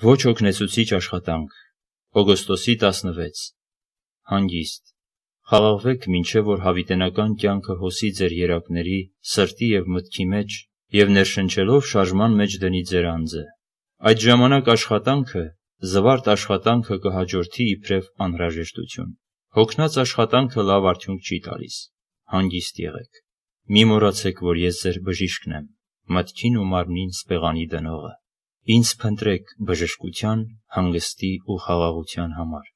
Ոչ օգնեցուցիչ աշխատանք։ Օգոստոսի 16։ Հանգիստ։ Խաղաղվեք մինչև որ հավիտենական կյանքը հոսի ձեր երակների, սրտի եւ մտքի մեջ եւ ներշնչելով շարժման մեջ դնի ձեր անձը։ Այդ ժամանակ աշխատանքը, զվարթ աշխատանքը կհաջորդի իբրև անհրաժեշտություն։ Հոգնած աշխատանքը լավ արդյունք չի տալիս։ Հանգիստ եղեք։ Մի մոռացեք, որ ես ձեր բժիշկն եմ։ Մտքին ու մարմնին սպեղանի դնողը։ Ինձ փնտրեք բժշկության, հանգստի ու խաղաղության համար։